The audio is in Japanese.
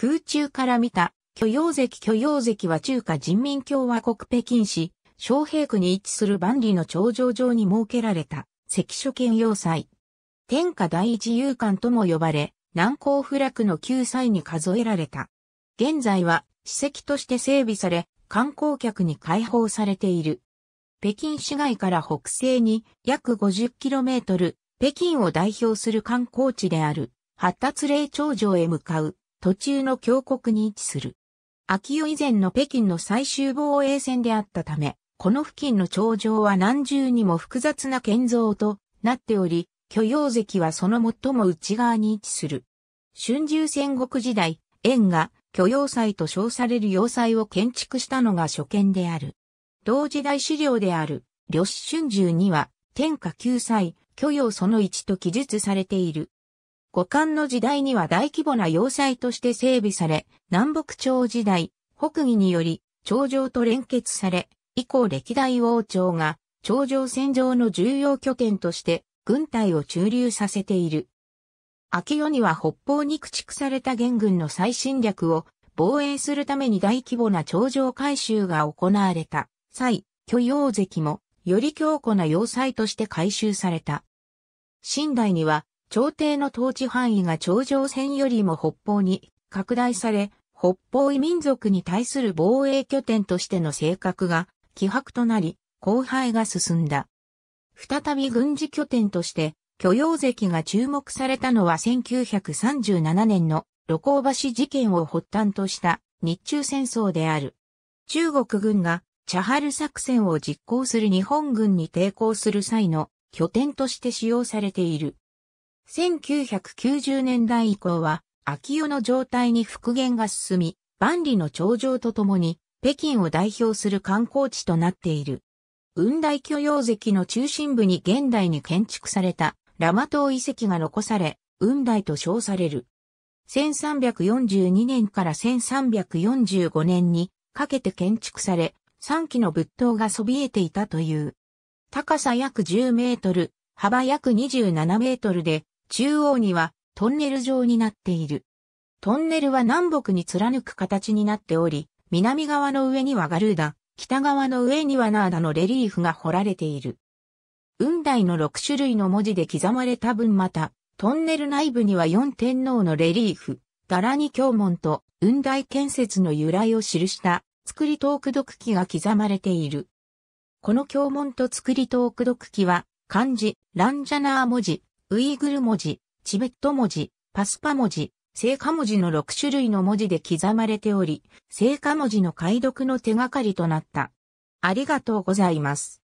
空中から見た、許容石許容石は中華人民共和国北京市、昌平区に位置する万里の頂上上に設けられた、石書兼要塞。天下第一遊館とも呼ばれ、南高不落の救済に数えられた。現在は、史跡として整備され、観光客に開放されている。北京市街から北西に約 50km、北京を代表する観光地である、発達霊頂上へ向かう途中の峡谷に位置する。秋代以前の北京の最終防衛線であったため、この付近の頂上は何重にも複雑な建造となっており、巨陽石はその最も内側に位置する。春秋戦国時代、円が巨陽祭と称される要塞を建築したのが初見である。同時代資料である、呂氏春秋には、天下救済、巨陽その一と記述されている。五冠の時代には大規模な要塞として整備され、南北朝時代、北魏により、頂城と連結され、以降歴代王朝が、頂城戦場の重要拠点として、軍隊を駐留させている。秋夜には北方に駆逐された元軍の再侵略を防衛するために大規模な頂上改修が行われた際、巨陽石もより強固な要塞として改修された。新代には朝廷の統治範囲が頂上戦よりも北方に拡大され、北方異民族に対する防衛拠点としての性格が希薄となり、荒廃が進んだ。再び軍事拠点として、許容石が注目されたのは1937年の露光橋事件を発端とした日中戦争である。中国軍がチャハル作戦を実行する日本軍に抵抗する際の拠点として使用されている。1990年代以降は、秋代の状態に復元が進み、万里の長城とともに、北京を代表する観光地となっている。雲台巨洋石の中心部に現代に建築されたラマ島遺跡が残され、雲台と称される。1342年から1345年にかけて建築され、3基の仏塔がそびえていたという。高さ約10メートル、幅約27メートルで、中央にはトンネル状になっている。トンネルは南北に貫く形になっており、南側の上にはガルーダ、北側の上にはナーダのレリーフが彫られている。雲台の6種類の文字で刻まれた分また、トンネル内部には4天皇のレリーフ、ダラニ教門と雲台建設の由来を記した作りトーク読記が刻まれている。この教門と作りトーク読記は、漢字、ランジャナー文字、ウイグル文字、チベット文字、パスパ文字、聖火文字の6種類の文字で刻まれており、聖火文字の解読の手がかりとなった。ありがとうございます。